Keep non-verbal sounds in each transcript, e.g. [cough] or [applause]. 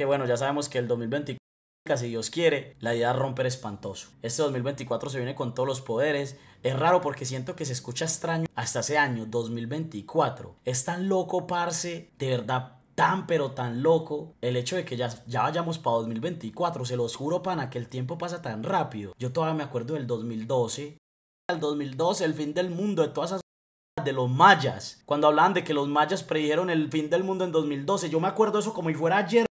Que bueno, ya sabemos que el 2024 si Dios quiere, la idea romper espantoso. Este 2024 se viene con todos los poderes. Es raro porque siento que se escucha extraño hasta ese año 2024. Es tan loco, parce, de verdad tan pero tan loco el hecho de que ya, ya vayamos para 2024. Se los juro, pana, que el tiempo pasa tan rápido. Yo todavía me acuerdo del 2012. El 2012, el fin del mundo, de todas esas de los mayas, cuando hablaban de que los mayas predijeron el fin del mundo en 2012, yo me acuerdo eso como si fuera ayer,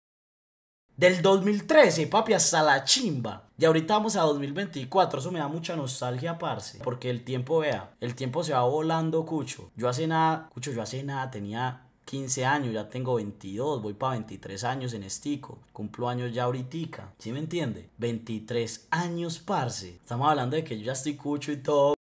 del 2013, papi, hasta la chimba. Y ahorita vamos a 2024, eso me da mucha nostalgia, parce. Porque el tiempo, vea, el tiempo se va volando, Cucho. Yo hace nada, Cucho, yo hace nada tenía 15 años, ya tengo 22, voy para 23 años en estico, cumplo años ya ahorita, ¿sí me entiende? 23 años, parce. Estamos hablando de que yo ya estoy cucho y todo.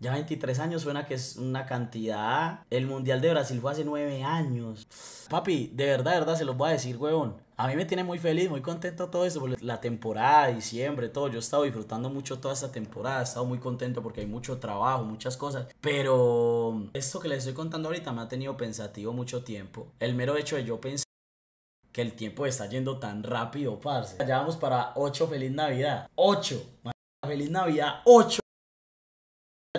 Ya 23 años suena que es una cantidad. El Mundial de Brasil fue hace 9 años. Papi, de verdad, de verdad, se los voy a decir, huevón. A mí me tiene muy feliz, muy contento todo eso, la temporada, diciembre, todo. Yo he estado disfrutando mucho toda esta temporada, he estado muy contento porque hay mucho trabajo, muchas cosas. Pero esto que les estoy contando ahorita me ha tenido pensativo mucho tiempo. El mero hecho de yo pensar que el tiempo está yendo tan rápido, parce. Ya vamos para 8 feliz Navidad. 8. Feliz Navidad 8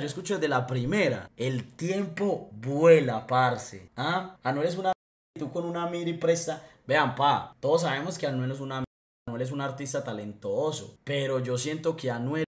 yo escucho desde la primera. El tiempo vuela, parce. ¿Ah? Anuel es una... Tú con una miri presta... Vean, pa, todos sabemos que Anuel es una... Anuel es un artista talentoso, pero yo siento que Anuel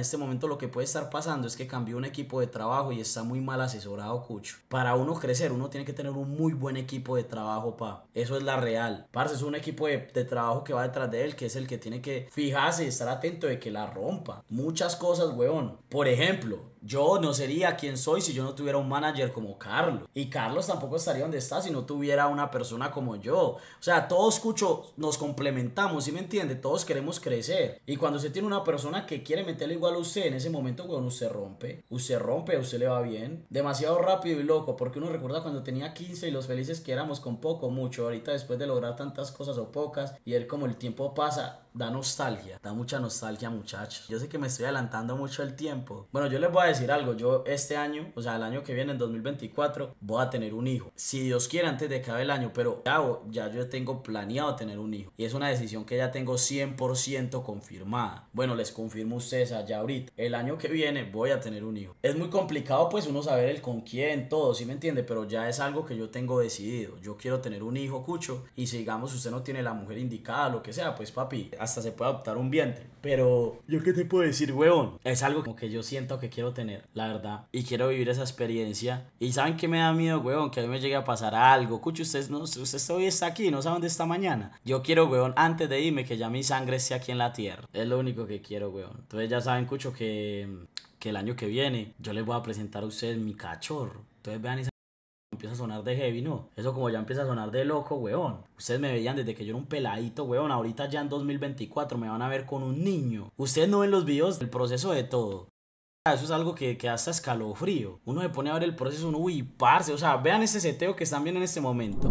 en este momento lo que puede estar pasando es que cambió un equipo de trabajo y está muy mal asesorado Cucho. Para uno crecer, uno tiene que tener un muy buen equipo de trabajo, pa. Eso es la real. Parce es un equipo de, de trabajo que va detrás de él, que es el que tiene que fijarse y estar atento de que la rompa. Muchas cosas, weón. Por ejemplo, yo no sería quien soy si yo no tuviera un manager como Carlos. Y Carlos tampoco estaría donde está si no tuviera una persona como yo. O sea, todos, escucho, nos complementamos, ¿sí me entiende? Todos queremos crecer. Y cuando se tiene una persona que quiere meterle igual a usted, en ese momento, uno usted rompe. Usted rompe, a usted le va bien. Demasiado rápido y loco, porque uno recuerda cuando tenía 15 y los felices que éramos con poco, mucho. Ahorita después de lograr tantas cosas o pocas, y él como el tiempo pasa, da nostalgia. Da mucha nostalgia, muchachos. Yo sé que me estoy adelantando mucho el tiempo. Bueno, yo les voy a decir algo, yo este año, o sea, el año que viene, en 2024, voy a tener un hijo. Si Dios quiere, antes de que acabe el año, pero ya, ya yo tengo planeado tener un hijo. Y es una decisión que ya tengo 100% confirmada. Bueno, les confirmo ustedes allá ahorita. El año que viene voy a tener un hijo. Es muy complicado pues uno saber el con quién, todo, si me entiende? Pero ya es algo que yo tengo decidido. Yo quiero tener un hijo, Cucho. Y si digamos usted no tiene la mujer indicada, lo que sea, pues papi, hasta se puede adoptar un vientre. Pero yo qué te puedo decir, huevón. Es algo como que yo siento que quiero tener la verdad. Y quiero vivir esa experiencia. Y saben que me da miedo, weón, que a mí me llegue a pasar algo. Cucho, ustedes no, ustedes hoy está aquí, no saben dónde esta mañana. Yo quiero, weón, antes de irme, que ya mi sangre sea aquí en la tierra. Es lo único que quiero, weón. Entonces ya saben, Cucho, que, que el año que viene yo les voy a presentar a ustedes mi cachorro. Entonces vean esa [laughs] empieza a sonar de heavy, ¿no? Eso como ya empieza a sonar de loco, weón. Ustedes me veían desde que yo era un peladito, weón. Ahorita ya en 2024 me van a ver con un niño. Ustedes no ven los videos del proceso de todo. Ah, eso es algo que, que hasta escalofrío. Uno se pone a ver el proceso, uno, uy, parse O sea, vean ese seteo que están viendo en este momento.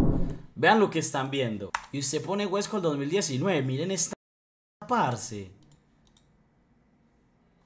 Vean lo que están viendo. Y usted pone el 2019. Miren esta parce.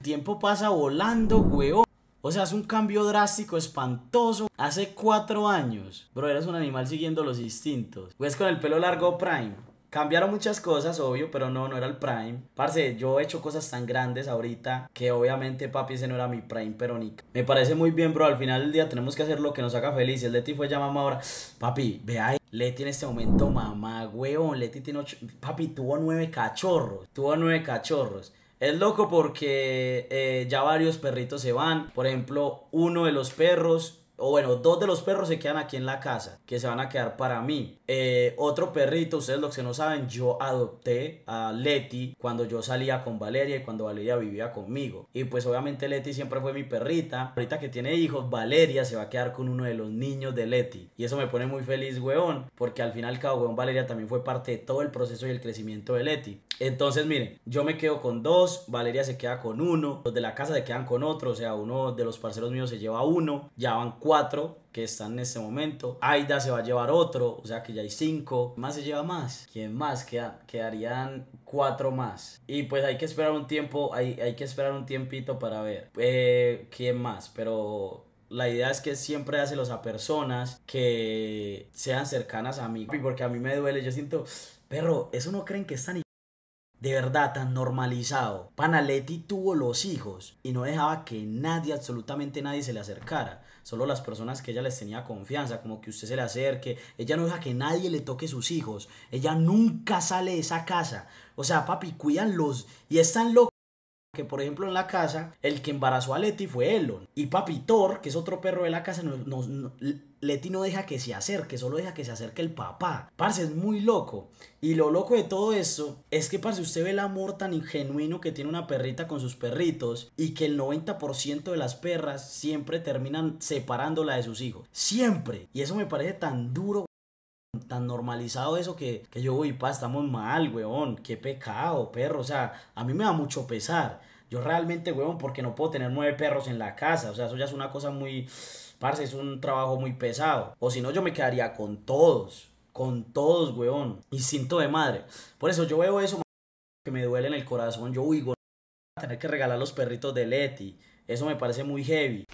tiempo pasa volando, weón. O sea, es un cambio drástico, espantoso. Hace cuatro años. Bro, eres un animal siguiendo los instintos. huesco con el pelo largo, Prime. Cambiaron muchas cosas, obvio, pero no, no era el prime. Parce, yo he hecho cosas tan grandes ahorita que obviamente, papi, ese no era mi prime, pero ni... Me parece muy bien, bro. Al final del día tenemos que hacer lo que nos haga felices. Leti fue mamá ahora. Papi, ve ahí. Leti en este momento, mamá, weón. Leti tiene ocho... Papi, tuvo nueve cachorros. Tuvo nueve cachorros. Es loco porque eh, ya varios perritos se van. Por ejemplo, uno de los perros o bueno, dos de los perros se quedan aquí en la casa, que se van a quedar para mí. Eh, otro perrito, ustedes lo que no saben, yo adopté a Leti cuando yo salía con Valeria y cuando Valeria vivía conmigo. Y pues obviamente Leti siempre fue mi perrita. Ahorita que tiene hijos, Valeria se va a quedar con uno de los niños de Leti. Y eso me pone muy feliz, weón, porque al final, cabo, weón, Valeria también fue parte de todo el proceso y el crecimiento de Leti. Entonces, miren, yo me quedo con dos, Valeria se queda con uno, los de la casa se quedan con otro, o sea, uno de los parceros míos se lleva uno, ya van cuatro que están en este momento. Aida se va a llevar otro, o sea que ya hay cinco. ¿Más se lleva más? ¿Quién más? quedarían cuatro más. Y pues hay que esperar un tiempo, hay, hay que esperar un tiempito para ver eh, quién más, pero la idea es que siempre dáselos a personas que sean cercanas a mí. Porque a mí me duele. Yo siento, perro, eso no creen que están tan de verdad tan normalizado. Panaletti tuvo los hijos y no dejaba que nadie, absolutamente nadie se le acercara. Solo las personas que ella les tenía confianza, como que usted se le acerque. Ella no deja que nadie le toque sus hijos. Ella nunca sale de esa casa. O sea, papi, los y están loco que por ejemplo en la casa el que embarazó a Leti fue Elon y papi Thor que es otro perro de la casa nos... Leti no deja que se acerque, solo deja que se acerque el papá. Parce, es muy loco. Y lo loco de todo esto es que, parce, usted ve el amor tan ingenuino que tiene una perrita con sus perritos y que el 90% de las perras siempre terminan separándola de sus hijos. Siempre. Y eso me parece tan duro, tan normalizado eso que, que yo, uy, pa, estamos mal, weón, qué pecado, perro. O sea, a mí me da mucho pesar. Yo realmente, huevón, porque no puedo tener nueve perros en la casa. O sea, eso ya es una cosa muy, parce, es un trabajo muy pesado. O si no, yo me quedaría con todos, con todos, huevón. Instinto de madre. Por eso yo veo eso que me duele en el corazón. Yo, uy, tener que regalar los perritos de Leti. Eso me parece muy heavy.